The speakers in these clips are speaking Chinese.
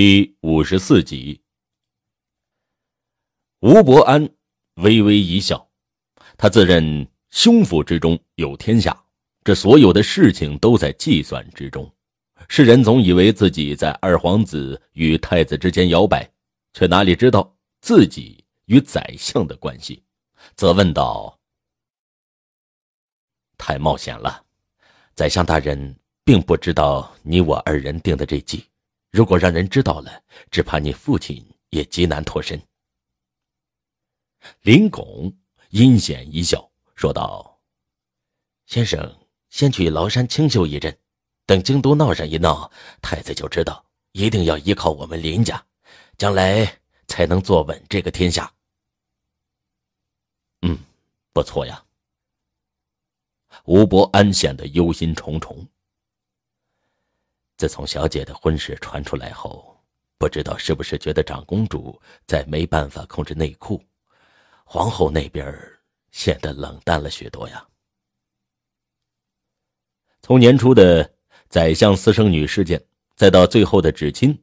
第五十四集，吴伯安微微一笑，他自认胸腹之中有天下，这所有的事情都在计算之中。世人总以为自己在二皇子与太子之间摇摆，却哪里知道自己与宰相的关系？则问道：“太冒险了，宰相大人并不知道你我二人定的这计。”如果让人知道了，只怕你父亲也极难脱身。林拱阴险一笑，说道：“先生先去崂山清修一阵，等京都闹上一闹，太子就知道，一定要依靠我们林家，将来才能坐稳这个天下。”嗯，不错呀。吴伯安显得忧心忡忡。自从小姐的婚事传出来后，不知道是不是觉得长公主在没办法控制内库，皇后那边儿显得冷淡了许多呀。从年初的宰相私生女事件，再到最后的指亲，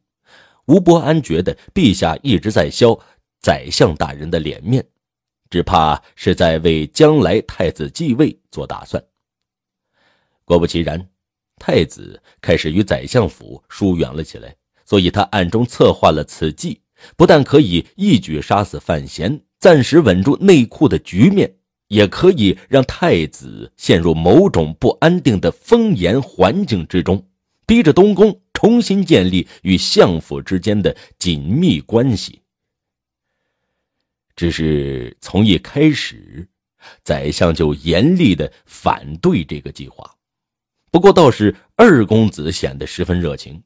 吴伯安觉得陛下一直在削宰相大人的脸面，只怕是在为将来太子继位做打算。果不其然。太子开始与宰相府疏远了起来，所以他暗中策划了此计，不但可以一举杀死范闲，暂时稳住内库的局面，也可以让太子陷入某种不安定的风言环境之中，逼着东宫重新建立与相府之间的紧密关系。只是从一开始，宰相就严厉地反对这个计划。不过倒是二公子显得十分热情，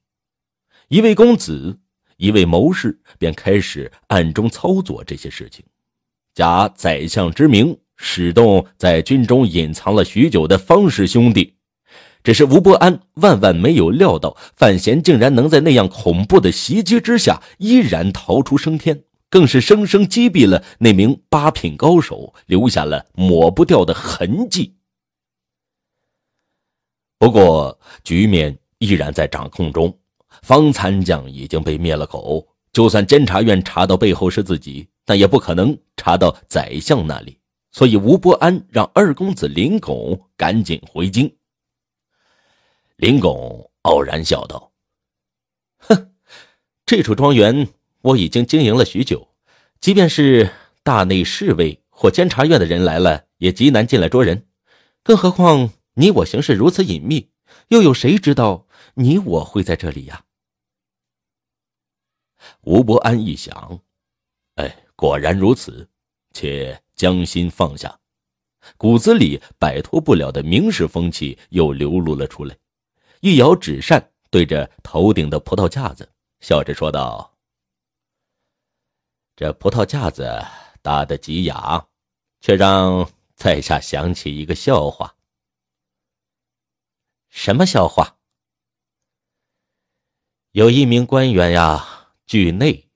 一位公子，一位谋士，便开始暗中操作这些事情，假宰相之名，使动在军中隐藏了许久的方氏兄弟。只是吴伯安万万没有料到，范闲竟然能在那样恐怖的袭击之下依然逃出升天，更是生生击毙了那名八品高手，留下了抹不掉的痕迹。不过，局面依然在掌控中。方参将已经被灭了口，就算监察院查到背后是自己，但也不可能查到宰相那里。所以，吴伯安让二公子林拱赶紧回京。林拱傲然笑道：“哼，这处庄园我已经经营了许久，即便是大内侍卫或监察院的人来了，也极难进来捉人，更何况……”你我行事如此隐秘，又有谁知道你我会在这里呀？吴伯安一想，哎，果然如此，且将心放下，骨子里摆脱不了的名士风气又流露了出来，一摇纸扇，对着头顶的葡萄架子笑着说道：“这葡萄架子搭得极雅，却让在下想起一个笑话。”什么笑话？有一名官员呀，惧内，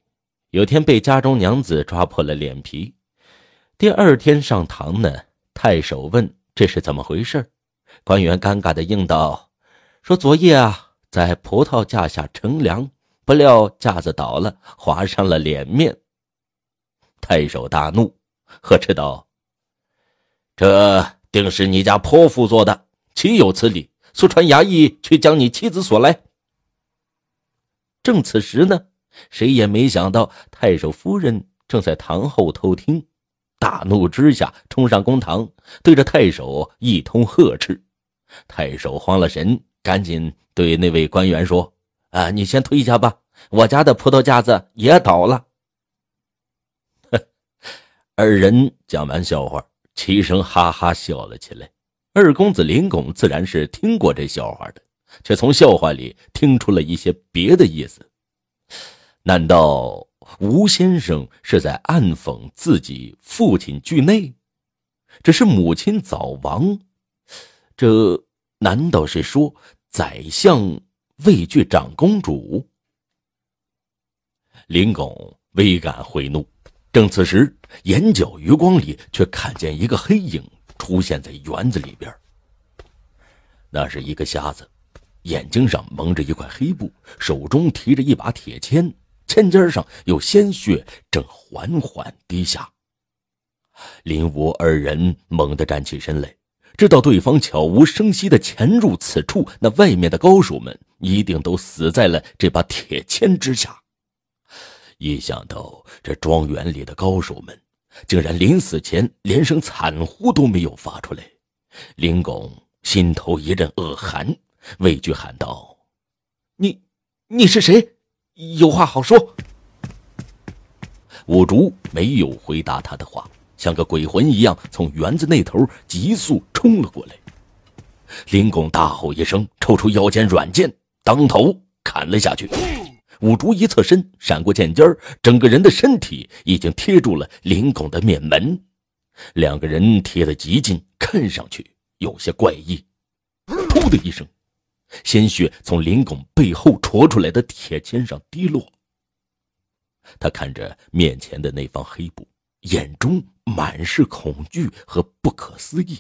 有天被家中娘子抓破了脸皮，第二天上堂呢，太守问这是怎么回事官员尴尬的应道：“说昨夜啊，在葡萄架下乘凉，不料架子倒了，划伤了脸面。”太守大怒，呵斥道：“这定是你家泼妇做的，岂有此理！”速传衙役去将你妻子锁来。正此时呢，谁也没想到太守夫人正在堂后偷听，大怒之下冲上公堂，对着太守一通呵斥。太守慌了神，赶紧对那位官员说：“啊，你先退下吧，我家的葡萄架子也倒了。”二人讲完笑话，齐声哈哈笑了起来。二公子林拱自然是听过这笑话的，却从笑话里听出了一些别的意思。难道吴先生是在暗讽自己父亲惧内？只是母亲早亡，这难道是说宰相畏惧长公主？林拱微感回怒，正此时，眼角余光里却看见一个黑影。出现在园子里边。那是一个瞎子，眼睛上蒙着一块黑布，手中提着一把铁签，签尖上有鲜血，正缓缓滴下。林武二人猛地站起身来，知道对方悄无声息地潜入此处，那外面的高手们一定都死在了这把铁签之下。一想到这庄园里的高手们，竟然临死前连声惨呼都没有发出来，林拱心头一阵恶寒，畏惧喊道：“你，你是谁？有话好说。”五竹没有回答他的话，像个鬼魂一样从园子那头急速冲了过来。林拱大吼一声，抽出腰间软剑，当头砍了下去。五竹一侧身，闪过剑尖整个人的身体已经贴住了林拱的面门。两个人贴得极近，看上去有些怪异。噗的一声，鲜血从林拱背后戳出来的铁签上滴落。他看着面前的那方黑布，眼中满是恐惧和不可思议。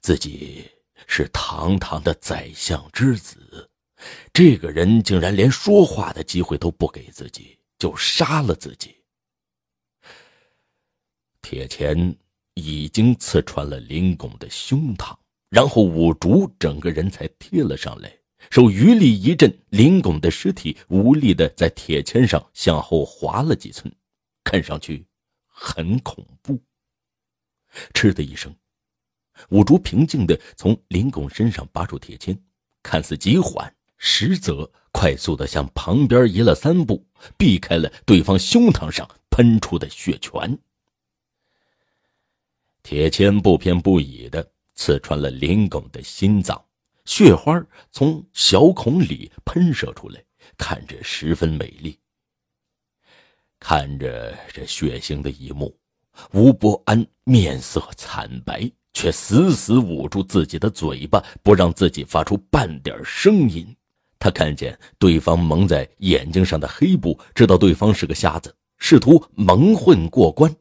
自己是堂堂的宰相之子。这个人竟然连说话的机会都不给自己，就杀了自己。铁钳已经刺穿了林拱的胸膛，然后五竹整个人才贴了上来，手余力一震，林拱的尸体无力的在铁签上向后滑了几寸，看上去很恐怖。嗤的一声，五竹平静的从林拱身上拔出铁签，看似极缓。实则快速的向旁边移了三步，避开了对方胸膛上喷出的血泉。铁签不偏不倚的刺穿了林耿的心脏，血花从小孔里喷射出来，看着十分美丽。看着这血腥的一幕，吴伯安面色惨白，却死死捂住自己的嘴巴，不让自己发出半点声音。他看见对方蒙在眼睛上的黑布，知道对方是个瞎子，试图蒙混过关。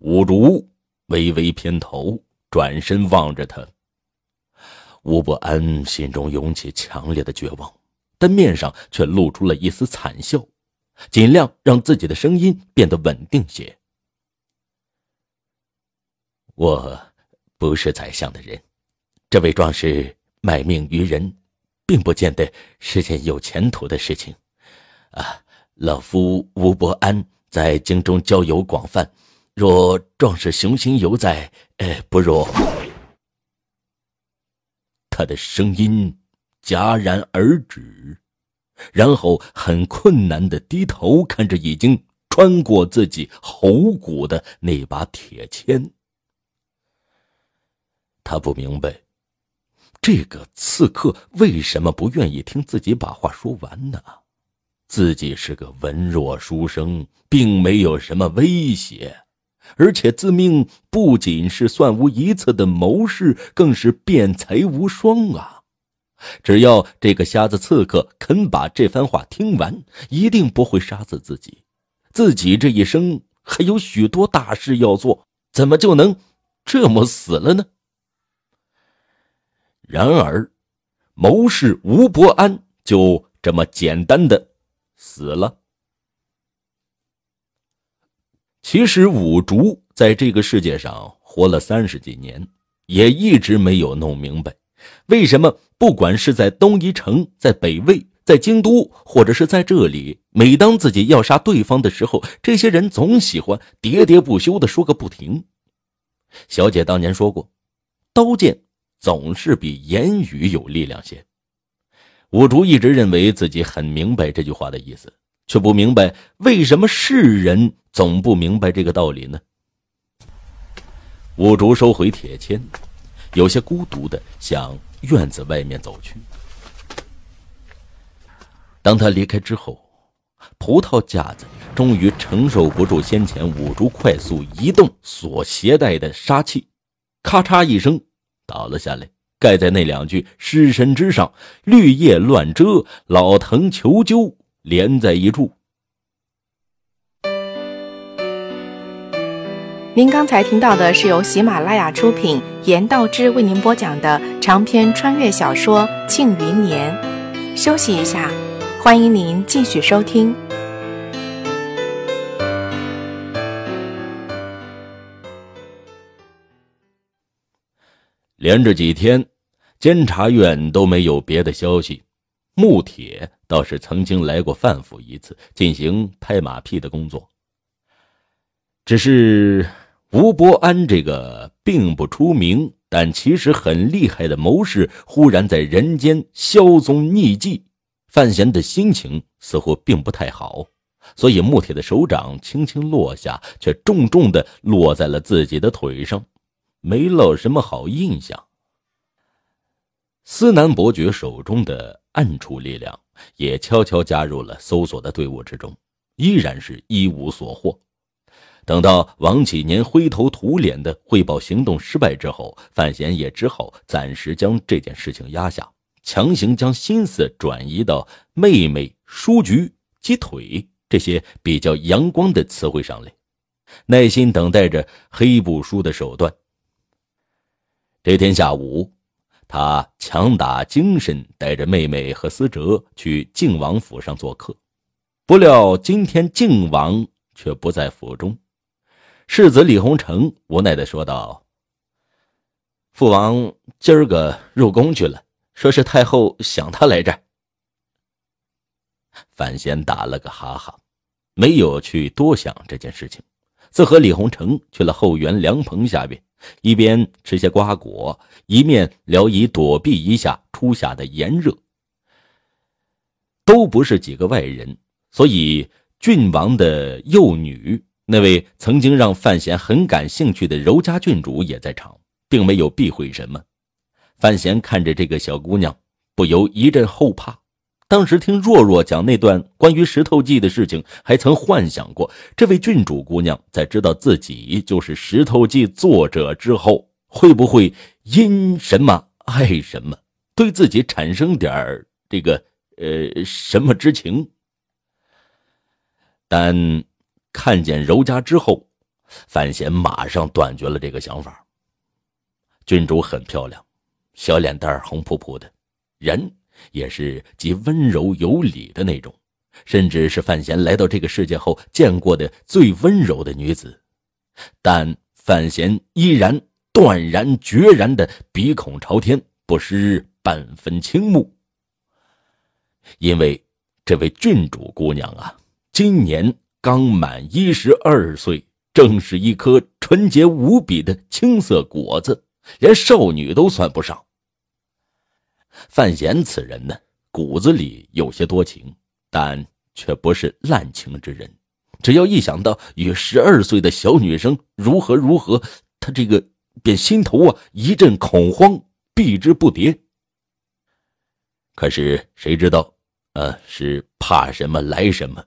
五竹微微偏头，转身望着他。吴伯安心中涌起强烈的绝望，但面上却露出了一丝惨笑，尽量让自己的声音变得稳定些。我，不是宰相的人，这位壮士卖命于人。并不见得是件有前途的事情，啊！老夫吴伯安在京中交友广泛，若壮士雄心犹在，哎，不如……他的声音戛然而止，然后很困难的低头看着已经穿过自己喉骨的那把铁签，他不明白。这个刺客为什么不愿意听自己把话说完呢？自己是个文弱书生，并没有什么威胁，而且自命不仅是算无遗策的谋士，更是辩才无双啊！只要这个瞎子刺客肯把这番话听完，一定不会杀死自己。自己这一生还有许多大事要做，怎么就能这么死了呢？然而，谋士吴伯安就这么简单的死了。其实五竹在这个世界上活了三十几年，也一直没有弄明白，为什么不管是在东夷城、在北魏、在京都，或者是在这里，每当自己要杀对方的时候，这些人总喜欢喋喋不休的说个不停。小姐当年说过，刀剑。总是比言语有力量些。五竹一直认为自己很明白这句话的意思，却不明白为什么世人总不明白这个道理呢？五竹收回铁签，有些孤独的向院子外面走去。当他离开之后，葡萄架子终于承受不住先前五竹快速移动所携带的杀气，咔嚓一声。倒了下来，盖在那两具尸身之上，绿叶乱遮，老藤求揪，连在一处。您刚才听到的是由喜马拉雅出品，严道之为您播讲的长篇穿越小说《庆余年》。休息一下，欢迎您继续收听。连着几天，监察院都没有别的消息。穆铁倒是曾经来过范府一次，进行拍马屁的工作。只是吴伯安这个并不出名，但其实很厉害的谋士，忽然在人间销踪匿迹，范闲的心情似乎并不太好。所以穆铁的手掌轻轻落下，却重重地落在了自己的腿上。没落什么好印象。斯南伯爵手中的暗处力量也悄悄加入了搜索的队伍之中，依然是一无所获。等到王启年灰头土脸的汇报行动失败之后，范闲也只好暂时将这件事情压下，强行将心思转移到妹妹、书局、鸡腿这些比较阳光的词汇上来，耐心等待着黑布书的手段。这天下午，他强打精神，带着妹妹和思哲去靖王府上做客。不料今天靖王却不在府中。世子李鸿成无奈的说道：“父王今儿个入宫去了，说是太后想他来着。”范闲打了个哈哈，没有去多想这件事情。自和李鸿成去了后园凉棚下边。一边吃些瓜果，一面聊以躲避一下初夏的炎热。都不是几个外人，所以郡王的幼女，那位曾经让范闲很感兴趣的柔家郡主也在场，并没有避讳什么。范闲看着这个小姑娘，不由一阵后怕。当时听若若讲那段关于《石头记》的事情，还曾幻想过，这位郡主姑娘在知道自己就是《石头记》作者之后，会不会因什么爱什么，对自己产生点这个呃什么之情？但看见柔家之后，范闲马上断绝了这个想法。郡主很漂亮，小脸蛋红扑扑的，人。也是极温柔有礼的那种，甚至是范闲来到这个世界后见过的最温柔的女子。但范闲依然断然决然的鼻孔朝天，不失半分倾慕。因为这位郡主姑娘啊，今年刚满一十二岁，正是一颗纯洁无比的青涩果子，连少女都算不上。范闲此人呢，骨子里有些多情，但却不是滥情之人。只要一想到与十二岁的小女生如何如何，他这个便心头啊一阵恐慌，避之不迭。可是谁知道，呃，是怕什么来什么。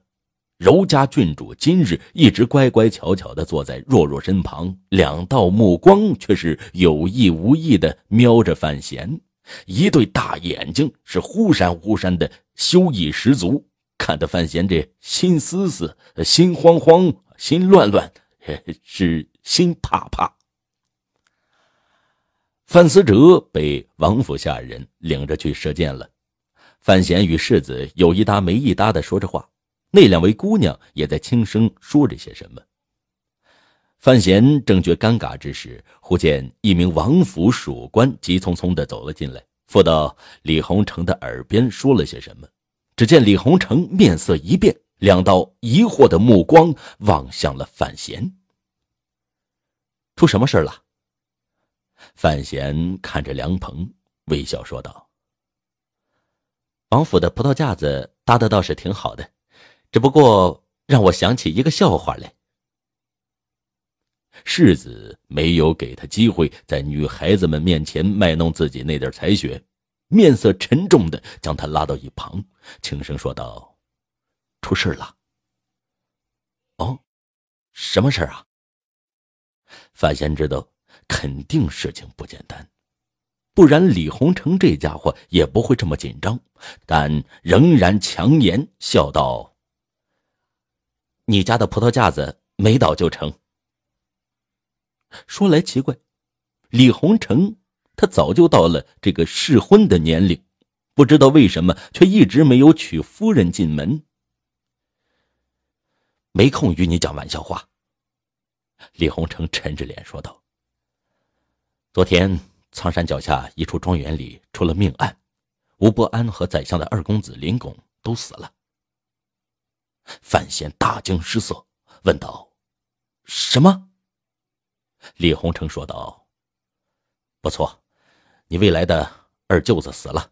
柔家郡主今日一直乖乖巧巧的坐在若若身旁，两道目光却是有意无意的瞄着范闲。一对大眼睛是忽闪忽闪的，羞意十足，看得范闲这心思思、心慌慌、心乱乱，是心怕怕。范思哲被王府下人领着去射箭了，范闲与世子有一搭没一搭的说着话，那两位姑娘也在轻声说着些什么。范闲正觉尴尬之时，忽见一名王府属官急匆匆的走了进来，附到李鸿成的耳边说了些什么。只见李鸿成面色一变，两道疑惑的目光望向了范闲。出什么事了？范闲看着梁鹏，微笑说道：“王府的葡萄架子搭的倒是挺好的，只不过让我想起一个笑话来。”世子没有给他机会在女孩子们面前卖弄自己那点才学，面色沉重的将他拉到一旁，轻声说道：“出事了。”“哦，什么事儿啊？”范闲知道肯定事情不简单，不然李洪成这家伙也不会这么紧张，但仍然强颜笑道：“你家的葡萄架子没倒就成。”说来奇怪，李鸿成他早就到了这个适婚的年龄，不知道为什么却一直没有娶夫人进门。没空与你讲玩笑话。”李鸿成沉着脸说道。“昨天苍山脚下一处庄园里出了命案，吴伯安和宰相的二公子林拱都死了。”范闲大惊失色，问道：“什么？”李洪成说道：“不错，你未来的二舅子死了。”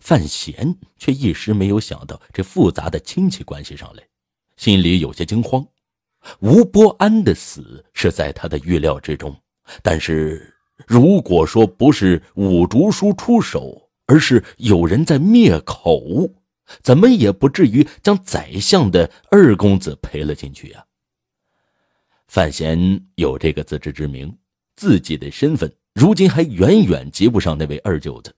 范闲却一时没有想到这复杂的亲戚关系上来，心里有些惊慌。吴伯安的死是在他的预料之中，但是如果说不是五竹叔出手，而是有人在灭口，怎么也不至于将宰相的二公子赔了进去呀。范闲有这个自知之明，自己的身份如今还远远及不上那位二舅子。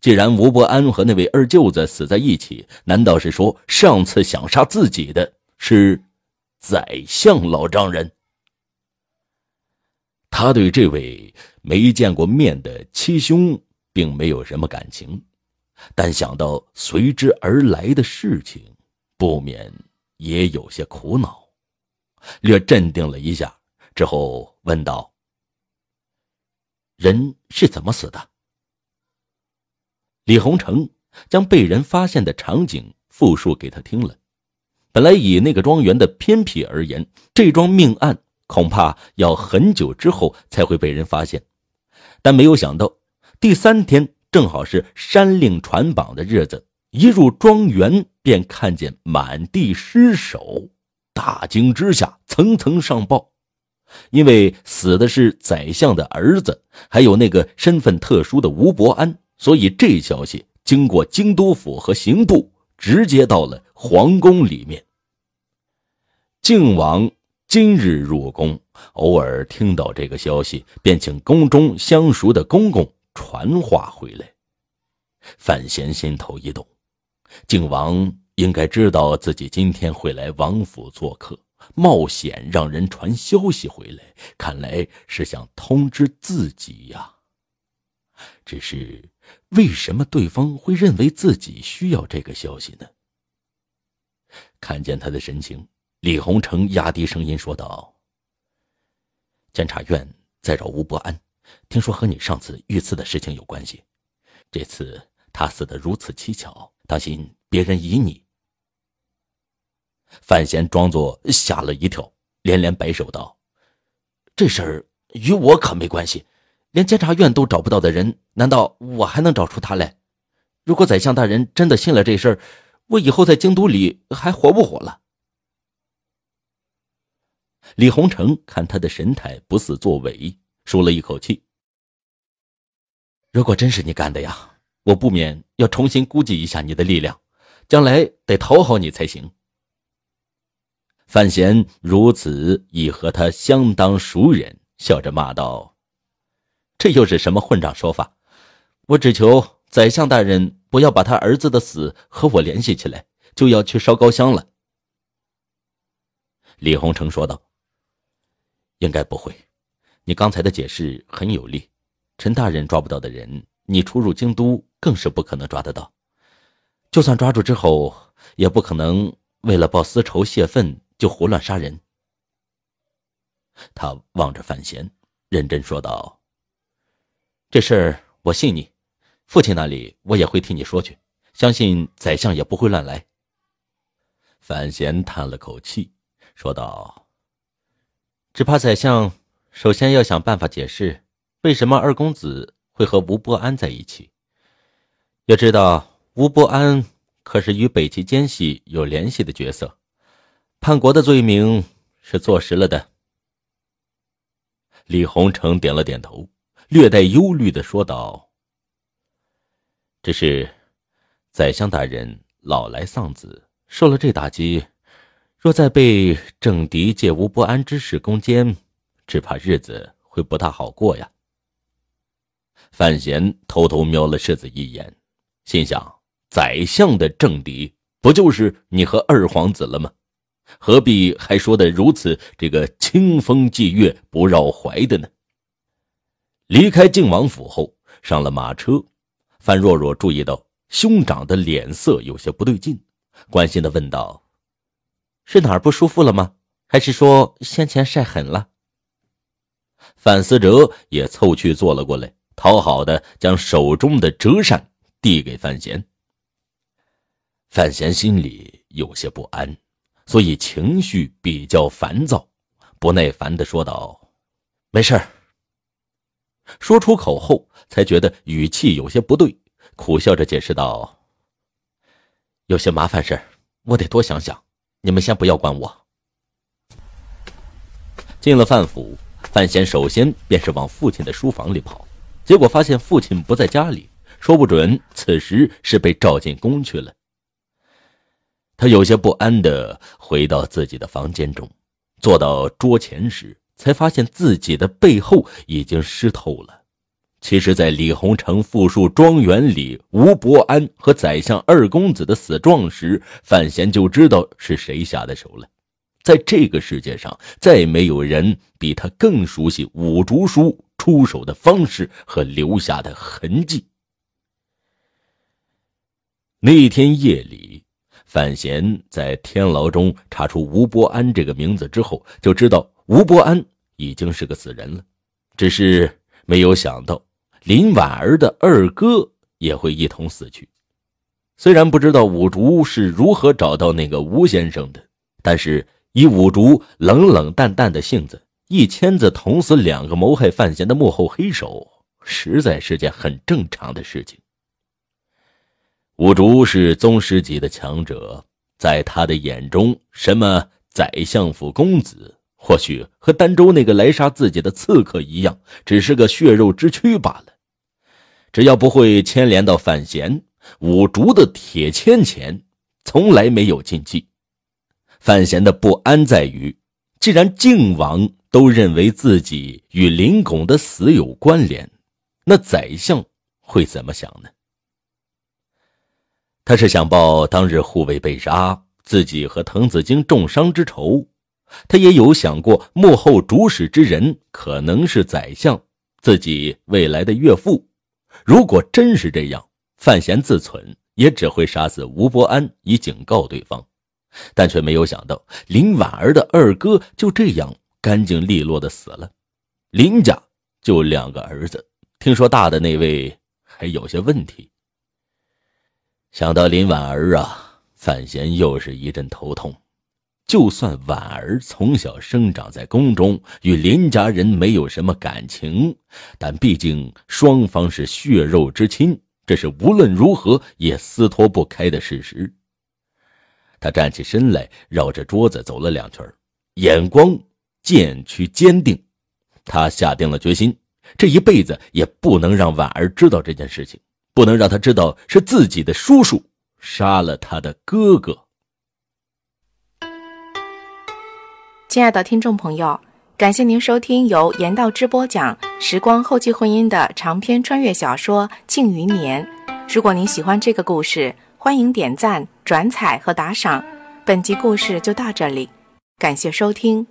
既然吴伯安和那位二舅子死在一起，难道是说上次想杀自己的是宰相老丈人？他对这位没见过面的七兄并没有什么感情，但想到随之而来的事情，不免也有些苦恼。略镇定了一下之后，问道：“人是怎么死的？”李洪成将被人发现的场景复述给他听了。本来以那个庄园的偏僻而言，这桩命案恐怕要很久之后才会被人发现，但没有想到，第三天正好是山令传榜的日子，一入庄园便看见满地尸首。大惊之下，层层上报，因为死的是宰相的儿子，还有那个身份特殊的吴伯安，所以这消息经过京都府和刑部，直接到了皇宫里面。靖王今日入宫，偶尔听到这个消息，便请宫中相熟的公公传话回来。范闲心头一动，靖王。应该知道自己今天会来王府做客，冒险让人传消息回来，看来是想通知自己呀。只是，为什么对方会认为自己需要这个消息呢？看见他的神情，李洪成压低声音说道：“监察院在找吴伯安，听说和你上次遇刺的事情有关系。这次他死得如此蹊跷，当心别人以你。”范闲装作吓了一跳，连连摆手道：“这事儿与我可没关系，连监察院都找不到的人，难道我还能找出他来？如果宰相大人真的信了这事儿，我以后在京都里还活不活了？”李鸿成看他的神态不似作伪，舒了一口气：“如果真是你干的呀，我不免要重新估计一下你的力量，将来得讨好你才行。”范闲如此已和他相当熟人，笑着骂道：“这又是什么混账说法？我只求宰相大人不要把他儿子的死和我联系起来，就要去烧高香了。”李鸿成说道：“应该不会，你刚才的解释很有利，陈大人抓不到的人，你出入京都更是不可能抓得到。就算抓住之后，也不可能为了报私仇泄愤。”就胡乱杀人。他望着范闲，认真说道：“这事儿我信你，父亲那里我也会替你说去，相信宰相也不会乱来。”范闲叹了口气，说道：“只怕宰相首先要想办法解释，为什么二公子会和吴伯安在一起。要知道，吴伯安可是与北齐奸细有联系的角色。”叛国的罪名是坐实了的。李鸿成点了点头，略带忧虑的说道：“只是，宰相大人老来丧子，受了这打击，若再被政敌借无不安之事攻坚，只怕日子会不大好过呀。”范闲偷偷瞄了世子一眼，心想：“宰相的政敌不就是你和二皇子了吗？”何必还说的如此这个清风霁月不绕怀的呢？离开靖王府后，上了马车，范若若注意到兄长的脸色有些不对劲，关心的问道：“是哪儿不舒服了吗？还是说先前晒狠了？”范思哲也凑去坐了过来，讨好的将手中的折扇递给范闲。范闲心里有些不安。所以情绪比较烦躁，不耐烦的说道：“没事儿。”说出口后才觉得语气有些不对，苦笑着解释道：“有些麻烦事儿，我得多想想。你们先不要管我。”进了范府，范闲首先便是往父亲的书房里跑，结果发现父亲不在家里，说不准此时是被召进宫去了。他有些不安地回到自己的房间中，坐到桌前时，才发现自己的背后已经湿透了。其实，在李洪成复述庄园里吴伯安和宰相二公子的死状时，范闲就知道是谁下的手了。在这个世界上，再没有人比他更熟悉五竹叔出手的方式和留下的痕迹。那天夜里。范闲在天牢中查出吴伯安这个名字之后，就知道吴伯安已经是个死人了，只是没有想到林婉儿的二哥也会一同死去。虽然不知道五竹是如何找到那个吴先生的，但是以五竹冷冷淡淡的性子，一签子捅死两个谋害范闲的幕后黑手，实在是件很正常的事情。五竹是宗师级的强者，在他的眼中，什么宰相府公子，或许和儋州那个来杀自己的刺客一样，只是个血肉之躯罢了。只要不会牵连到范闲，五竹的铁签钱从来没有禁忌。范闲的不安在于，既然靖王都认为自己与林拱的死有关联，那宰相会怎么想呢？他是想报当日护卫被杀、自己和滕子京重伤之仇。他也有想过幕后主使之人可能是宰相，自己未来的岳父。如果真是这样，范闲自忖也只会杀死吴伯安以警告对方。但却没有想到，林婉儿的二哥就这样干净利落的死了。林家就两个儿子，听说大的那位还有些问题。想到林婉儿啊，范闲又是一阵头痛。就算婉儿从小生长在宫中，与林家人没有什么感情，但毕竟双方是血肉之亲，这是无论如何也撕脱不开的事实。他站起身来，绕着桌子走了两圈，眼光渐趋坚定。他下定了决心，这一辈子也不能让婉儿知道这件事情。不能让他知道是自己的叔叔杀了他的哥哥。亲爱的听众朋友，感谢您收听由言道之播讲《时光后期婚姻》的长篇穿越小说《庆余年》。如果您喜欢这个故事，欢迎点赞、转采和打赏。本集故事就到这里，感谢收听。